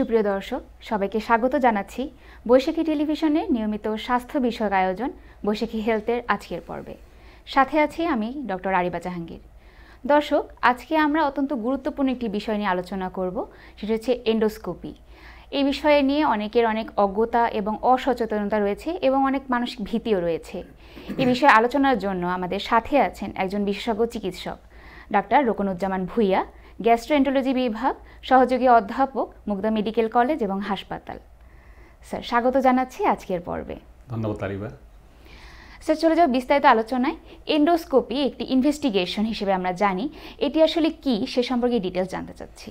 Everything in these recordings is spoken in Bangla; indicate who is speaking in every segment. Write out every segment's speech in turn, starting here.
Speaker 1: সুপ্রিয় দর্শক সবাইকে স্বাগত জানাচ্ছি বৈশাখী টেলিভিশনের নিয়মিত স্বাস্থ্য বিষয়ক আয়োজন বৈশাখী হেলথের আজকের পর্বে সাথে আছি আমি ডক্টর আরিবা জাহাঙ্গীর দর্শক আজকে আমরা অত্যন্ত গুরুত্বপূর্ণ একটি বিষয় নিয়ে আলোচনা করব সেটা হচ্ছে এন্ডোস্কোপি এই বিষয়ে নিয়ে অনেকের অনেক অজ্ঞতা এবং অসচেতনতা রয়েছে এবং অনেক মানসিক ভীতিও রয়েছে এই বিষয়ে আলোচনার জন্য আমাদের সাথে আছেন একজন বিশেষজ্ঞ চিকিৎসক ডাক্তার রোকনুজ্জামান ভুইয়া গ্যাস্ট্রোএন্টোলজি বিভাগ সহযোগী অধ্যাপক মুগদা মেডিকেল কলেজ এবং হাসপাতাল স্যার স্বাগত জানাচ্ছি আজকের পর্বে ধন্যবাদ তারিবা স্যার চলে যাও বিস্তারিত আলোচনায় এন্ডোস্কোপি একটি ইনভেস্টিগেশন হিসেবে আমরা জানি এটি আসলে কি সে সম্পর্কে ডিটেলস জানতে চাচ্ছি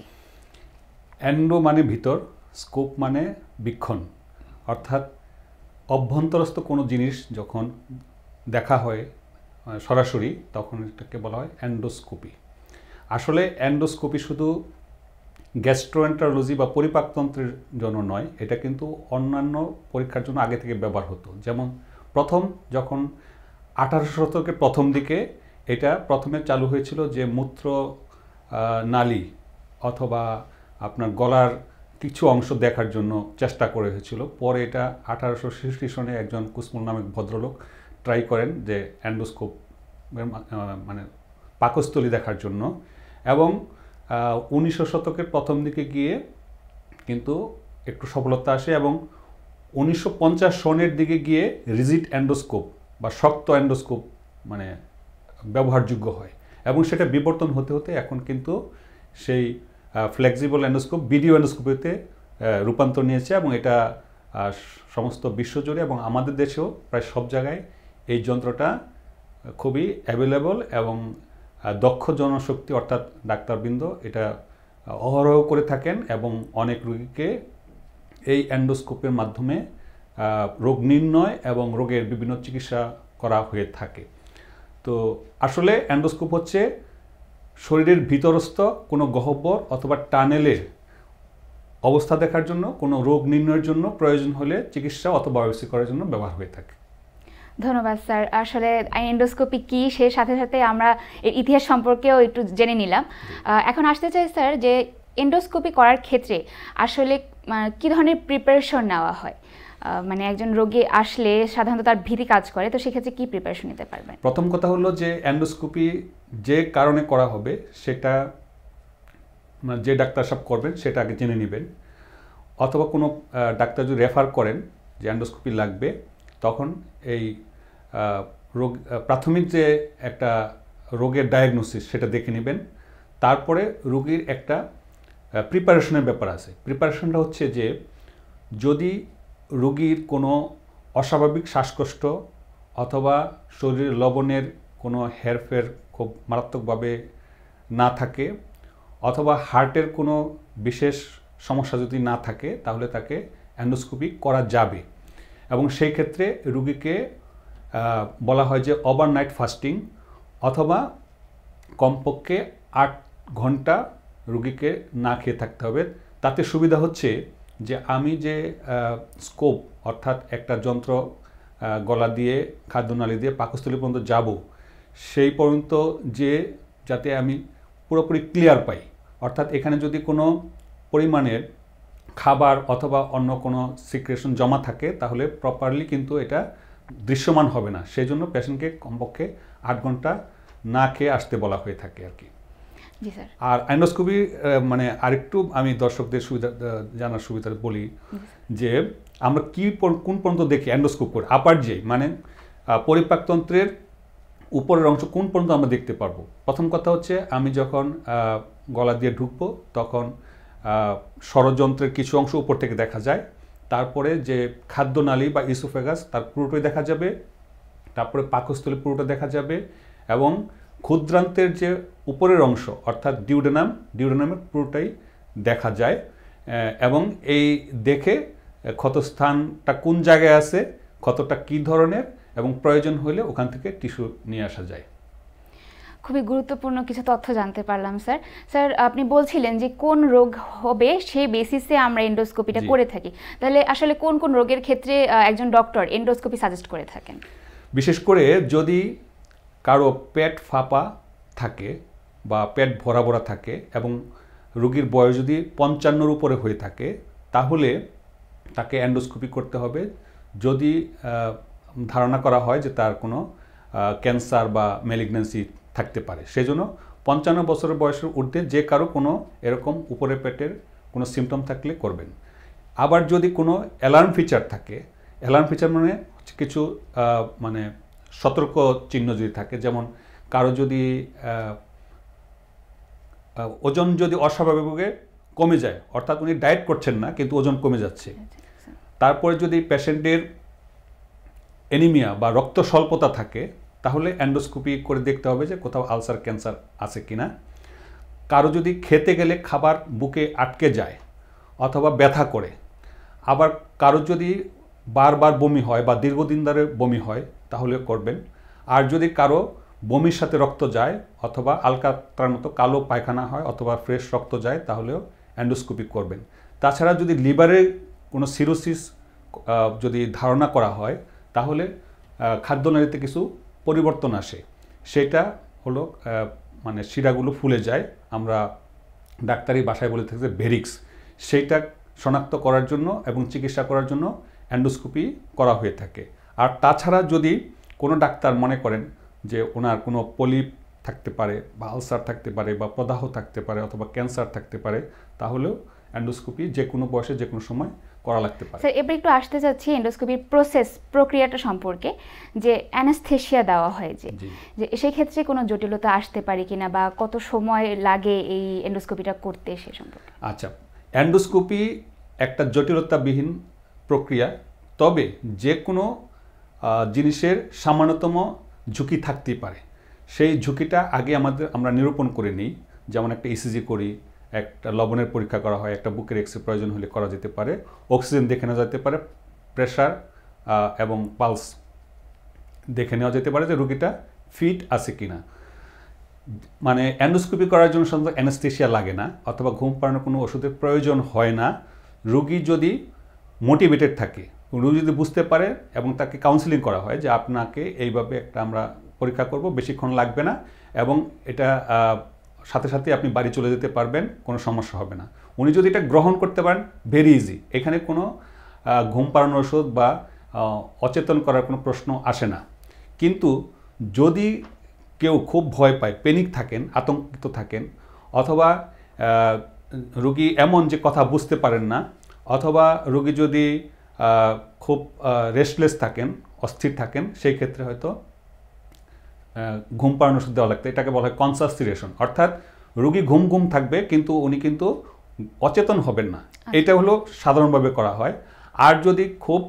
Speaker 2: অ্যান্ডো মানে ভিতর স্কোপ মানে বিক্ষণ অর্থাৎ অভ্যন্তরস্থ কোনো জিনিস যখন দেখা হয় সরাসরি তখন এটাকে বলা হয় অ্যান্ডোস্কোপি আসলে অ্যান্ডোস্কোপি শুধু গ্যাস্ট্রোএন্টারোলজি বা পরিপাকতন্ত্রের জন্য নয় এটা কিন্তু অন্যান্য পরীক্ষার জন্য আগে থেকে ব্যবহার হতো যেমন প্রথম যখন আঠারোশো শতকের প্রথম দিকে এটা প্রথমে চালু হয়েছিল যে মূত্র নালী অথবা আপনার গলার কিছু অংশ দেখার জন্য চেষ্টা করে হয়েছিল পরে এটা আঠারোশো ছিষট্টি সনে একজন কুসমুল নামক ভদ্রলোক ট্রাই করেন যে অ্যান্ডোস্কোপ মানে পাকস্থলী দেখার জন্য এবং উনিশশো শতকের প্রথম দিকে গিয়ে কিন্তু একটু সফলতা আসে এবং উনিশশো সনের দিকে গিয়ে রিজিট অ্যান্ডোস্কোপ বা শক্ত অ্যান্ডোস্কোপ মানে ব্যবহারযোগ্য হয় এবং সেটা বিবর্তন হতে হতে এখন কিন্তু সেই ফ্লেক্সিবল অ্যান্ডোস্কোপ ভিডিও অ্যান্ডোস্কোপিতে রূপান্তর নিয়েছে এবং এটা সমস্ত বিশ্বজুড়ে এবং আমাদের দেশেও প্রায় সব জায়গায় এই যন্ত্রটা খুবই অ্যাভেলেবল এবং দক্ষ জনশক্তি অর্থাৎ ডাক্তারবৃন্দ এটা অহরহ করে থাকেন এবং অনেক রোগীকে এই অ্যান্ডোস্কোপের মাধ্যমে রোগ নির্ণয় এবং রোগের বিভিন্ন চিকিৎসা করা হয়ে থাকে তো আসলে অ্যান্ডোস্কোপ হচ্ছে শরীরের ভিতরস্থ কোনো গহ্বর অথবা টানেলের অবস্থা দেখার জন্য কোনো রোগ নির্ণয়ের জন্য প্রয়োজন হলে চিকিৎসা অথবা বায়োপসি করার জন্য ব্যবহার হয়ে থাকে
Speaker 1: ধন্যবাদ স্যার আসলে এন্ডোস্কোপি কি সে সাথে সাথে আমরা এর ইতিহাস সম্পর্কেও একটু জেনে নিলাম এখন আসতে চাই স্যার যে এন্ডোস্কোপি করার ক্ষেত্রে আসলে কি ধরনের প্রিপারেশন নেওয়া হয় মানে একজন রোগী আসলে সাধারণত তার ভীতি কাজ করে তো সেক্ষেত্রে কি প্রিপারেশন নিতে পারবেন
Speaker 2: প্রথম কথা হলো যে অ্যান্ডোস্কোপি যে কারণে করা হবে সেটা মানে যে ডাক্তার সব করবেন সেটা আগে জেনে নেবেন অথবা কোনো ডাক্তার যদি রেফার করেন যে অ্যান্ডোস্কোপি লাগবে তখন এই রোগ প্রাথমিক যে একটা রোগের ডায়াগনোসিস সেটা দেখে নেবেন তারপরে রোগীর একটা প্রিপারেশনের ব্যাপার আছে প্রিপারেশনটা হচ্ছে যে যদি রোগীর কোনো অস্বাভাবিক শ্বাসকষ্ট অথবা শরীরের লবণের কোনো হেরফের খুব মারাত্মকভাবে না থাকে অথবা হার্টের কোনো বিশেষ সমস্যা যদি না থাকে তাহলে তাকে অ্যান্ডোস্কোপি করা যাবে এবং সেই ক্ষেত্রে রুগীকে বলা হয় যে ওভারনাইট ফাস্টিং অথবা কমপক্ষে আট ঘন্টা রুগীকে না খেয়ে থাকতে হবে তাতে সুবিধা হচ্ছে যে আমি যে স্কোপ অর্থাৎ একটা যন্ত্র গলা দিয়ে খাদ্যনালী দিয়ে পাকস্থলী পর্যন্ত যাব সেই পর্যন্ত যে যাতে আমি পুরোপুরি ক্লিয়ার পাই অর্থাৎ এখানে যদি কোনো পরিমাণের খাবার অথবা অন্য কোনো সিক্রেশন জমা থাকে তাহলে প্রপারলি কিন্তু এটা দৃশ্যমান হবে না সেই জন্য পেশেন্টকে কমপক্ষে আট ঘন্টা না খেয়ে আসতে বলা হয়ে থাকে আর কি আর আইনোস্কোপি মানে আরেকটু আমি দর্শকদের সুবিধা জানার সুবিধা বলি যে আমরা কি কোন পর্যন্ত দেখি অ্যান্ডোস্কোপ করে আপার যে মানে পরিপাকতন্ত্রের উপরের অংশ কোন পর্যন্ত আমরা দেখতে পারবো প্রথম কথা হচ্ছে আমি যখন গলা দিয়ে ঢুকবো তখন ষড়যন্ত্রের কিছু অংশ উপর থেকে দেখা যায় তারপরে যে খাদ্যনালী বা ইসোফেগাস তার পুরোটাই দেখা যাবে তারপরে পাকস্থলী পুরোটা দেখা যাবে এবং ক্ষুদ্রান্তের যে উপরের অংশ অর্থাৎ ডিউডেনাম ডিউডেনামের পুরোটাই দেখা যায় এবং এই দেখে ক্ষতস্থানটা কোন জায়গায় আছে ক্ষতটা কি ধরনের এবং প্রয়োজন হলে ওখান থেকে টিস্যু নিয়ে আসা যায়
Speaker 1: খুবই গুরুত্বপূর্ণ কিছু তথ্য জানতে পারলাম স্যার স্যার আপনি বলছিলেন যে কোন রোগ হবে সেই বেসিসে আমরা এন্ডোস্কোপিটা করে থাকি তাহলে আসলে কোন কোন রোগের ক্ষেত্রে একজন ডক্টর এন্ডোস্কোপি সাজেস্ট করে থাকেন
Speaker 2: বিশেষ করে যদি কারো পেট ফাঁপা থাকে বা পেট ভরা ভরা থাকে এবং রোগীর বয়স যদি পঞ্চান্নর উপরে হয়ে থাকে তাহলে তাকে অ্যান্ডোস্কোপি করতে হবে যদি ধারণা করা হয় যে তার কোনো ক্যান্সার বা ম্যালিগন্যান্সি থাকতে পারে সেজন্য পঞ্চান্ন বছর বয়সের ঊর্ধ্বে যে কারো কোনো এরকম উপরে পেটের কোনো সিমটম থাকলে করবেন আবার যদি কোনো অ্যালার্ম ফিচার থাকে অ্যালার্ম ফিচার মানে কিছু মানে সতর্ক চিহ্ন যদি থাকে যেমন কারো যদি ওজন যদি অস্বাভাবিকভাবে কমে যায় অর্থাৎ উনি ডায়েট করছেন না কিন্তু ওজন কমে যাচ্ছে আচ্ছা, আচ্ছা। তারপরে যদি পেশেন্টের এনিমিয়া বা রক্ত স্বল্পতা থাকে তাহলে অ্যান্ডোস্কোপি করে দেখতে হবে যে কোথাও আলসার ক্যান্সার আছে কি না কারো যদি খেতে গেলে খাবার বুকে আটকে যায় অথবা ব্যথা করে আবার কারো যদি বারবার বমি হয় বা দীর্ঘদিন ধরে বমি হয় তাহলে করবেন আর যদি কারো বমির সাথে রক্ত যায় অথবা আলকাত্রার মতো কালো পায়খানা হয় অথবা ফ্রেশ রক্ত যায় তাহলেও অ্যান্ডোস্কোপি করবেন তাছাড়া যদি লিভারে কোনো সিরোসিস যদি ধারণা করা হয় তাহলে খাদ্যনালীতে কিছু পরিবর্তন আসে সেটা হলো মানে শিরাগুলো ফুলে যায় আমরা ডাক্তারি বাসায় বলে থাকি ভেরিক্স সেইটা শনাক্ত করার জন্য এবং চিকিৎসা করার জন্য অ্যান্ডোস্কোপি করা হয়ে থাকে আর তাছাড়া যদি কোনো ডাক্তার মনে করেন যে ওনার কোনো পলিপ থাকতে পারে বা আলসার থাকতে পারে বা প্রদাহ থাকতে পারে অথবা ক্যান্সার থাকতে পারে তাহলেও অ্যান্ডোস্কোপি যে কোনো বয়সে যে কোনো সময় করা লাগতে পারে স্যার
Speaker 1: এবার একটু আসতে যাচ্ছি এন্ডোস্কোপির প্রসেস প্রক্রিয়াটা সম্পর্কে যে অ্যানাস্থেশিয়া দেওয়া হয় যে যে সেক্ষেত্রে কোনো জটিলতা আসতে পারে কিনা বা কত সময় লাগে এই এন্ডোস্কোপিটা করতে সে সম্পর্কে
Speaker 2: আচ্ছা অ্যান্ডোস্কোপি একটা জটিলতাবিহীন প্রক্রিয়া তবে যে কোনো জিনিসের সামান্যতম ঝুঁকি থাকতেই পারে সেই ঝুঁকিটা আগে আমাদের আমরা নিরূপণ করে নিই যেমন একটা ইসিজি e করি একটা লবণের পরীক্ষা করা হয় একটা বুকের এক্সরে প্রয়োজন হলে করা যেতে পারে অক্সিজেন দেখে নেওয়া যেতে পারে প্রেশার এবং পালস দেখে নেওয়া যেতে পারে যে রুগীটা ফিট আছে কি না মানে অ্যান্ডোস্কোপি করার জন্য সাধারণত অ্যানাস্টেশিয়া লাগে না অথবা ঘুম পাড়ানোর কোনো ওষুধের প্রয়োজন হয় না রুগী যদি মোটিভেটেড থাকে রুগী যদি বুঝতে পারে এবং তাকে কাউন্সিলিং করা হয় যে আপনাকে এইভাবে একটা আমরা পরীক্ষা করব বেশিক্ষণ লাগবে না এবং এটা সাথে সাথে আপনি বাড়ি চলে যেতে পারবেন কোনো সমস্যা হবে না উনি যদি এটা গ্রহণ করতে পারেন ভেরি ইজি এখানে কোনো ঘুম পাড়ানোর ওষুধ বা অচেতন করার কোনো প্রশ্ন আসে না কিন্তু যদি কেউ খুব ভয় পায় পেনিক থাকেন আতঙ্কিত থাকেন অথবা রুগী এমন যে কথা বুঝতে পারেন না অথবা রুগী যদি খুব রেস্টলেস থাকেন অস্থির থাকেন সেই ক্ষেত্রে হয়তো ঘুম পাড়ানো ওষুধ দেওয়া লাগতো এটাকে বলা হয় কনসাস্টিরেশন অর্থাৎ রুগী ঘুম ঘুম থাকবে কিন্তু উনি কিন্তু অচেতন হবেন না আচ্ছা। এটা হলো সাধারণভাবে করা হয় আর যদি খুব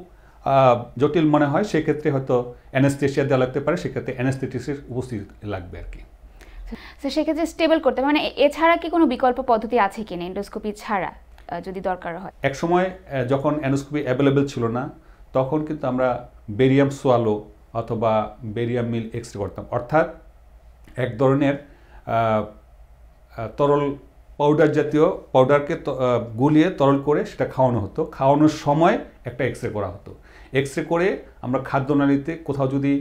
Speaker 2: জটিল মনে হয় সেক্ষেত্রে হয়তো অ্যানেস্থেশিয়া দেওয়া লাগতে পারে সেক্ষেত্রে অ্যানেস্থেটিসের উপস্থিত লাগবে আর কি
Speaker 1: সেক্ষেত্রে স্টেবল করতে মানে এছাড়া কি কোনো বিকল্প পদ্ধতি আছে কিনা এন্ডোস্কোপি ছাড়া যদি দরকার হয়
Speaker 2: এক সময় যখন অ্যানোস্কোপি অ্যাভেলেবেল ছিল না তখন কিন্তু আমরা বেরিয়াম সোয়ালো অথবা বেরিয়াম মিল এক্সরে করতাম অর্থাৎ এক ধরনের তরল পাউডার জাতীয় পাউডারকে গুলিয়ে তরল করে সেটা খাওয়ানো হতো খাওয়ানোর সময় একটা রে করা হতো রে করে আমরা খাদ্যনালীতে কোথাও যদি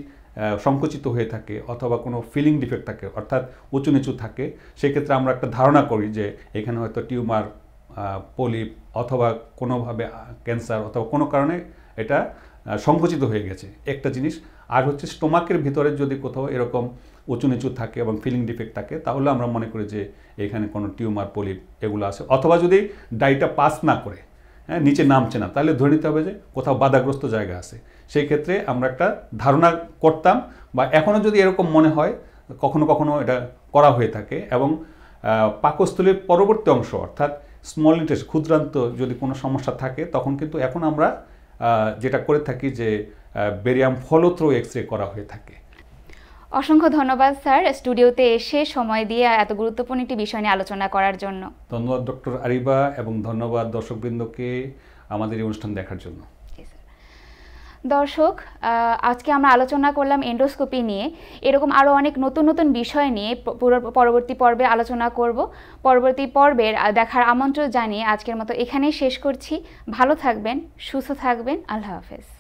Speaker 2: সংকুচিত হয়ে থাকে অথবা কোনো ফিলিং ডিফেক্ট থাকে অর্থাৎ উঁচু নিচু থাকে সেক্ষেত্রে আমরা একটা ধারণা করি যে এখানে হয়তো টিউমার পলিপ অথবা কোনোভাবে ক্যান্সার অথবা কোনো কারণে এটা সংকুচিত হয়ে গেছে একটা জিনিস আর হচ্ছে স্টোমাকের ভিতরে যদি কোথাও এরকম উঁচু নিচু থাকে এবং ফিলিং ডিফেক্ট থাকে তাহলে আমরা মনে করি যে এখানে কোনো টিউমার পলিপ এগুলো আছে অথবা যদি ডাইটা পাস না করে হ্যাঁ নিচে নামছে না তাহলে ধরে নিতে হবে যে কোথাও বাধাগ্রস্ত জায়গা আছে সেই ক্ষেত্রে আমরা একটা ধারণা করতাম বা এখনও যদি এরকম মনে হয় কখনো কখনো এটা করা হয়ে থাকে এবং পাকস্থলীর পরবর্তী অংশ অর্থাৎ স্মল ইন্টেস্ট ক্ষুদ্রান্ত যদি কোনো সমস্যা থাকে তখন কিন্তু এখন আমরা যেটা করে থাকি যে বেরিয়াম ফলোথ্রো এক্স রে করা হয়ে থাকে
Speaker 1: অসংখ্য ধন্যবাদ স্যার স্টুডিওতে এসে সময় দিয়ে এত গুরুত্বপূর্ণ একটি বিষয় নিয়ে আলোচনা করার জন্য
Speaker 2: ধন্যবাদ ডক্টর আরিবা এবং ধন্যবাদ দর্শকবৃন্দকে আমাদের এই অনুষ্ঠান দেখার জন্য
Speaker 1: দর্শক আজকে আমরা আলোচনা করলাম এন্ডোস্কোপি নিয়ে এরকম আরও অনেক নতুন নতুন বিষয় নিয়ে পরবর্তী পর্বে আলোচনা করব পরবর্তী পর্বের দেখার আমন্ত্রণ জানিয়ে আজকের মতো এখানেই শেষ করছি ভালো থাকবেন সুস্থ থাকবেন আল্লাহ হাফেজ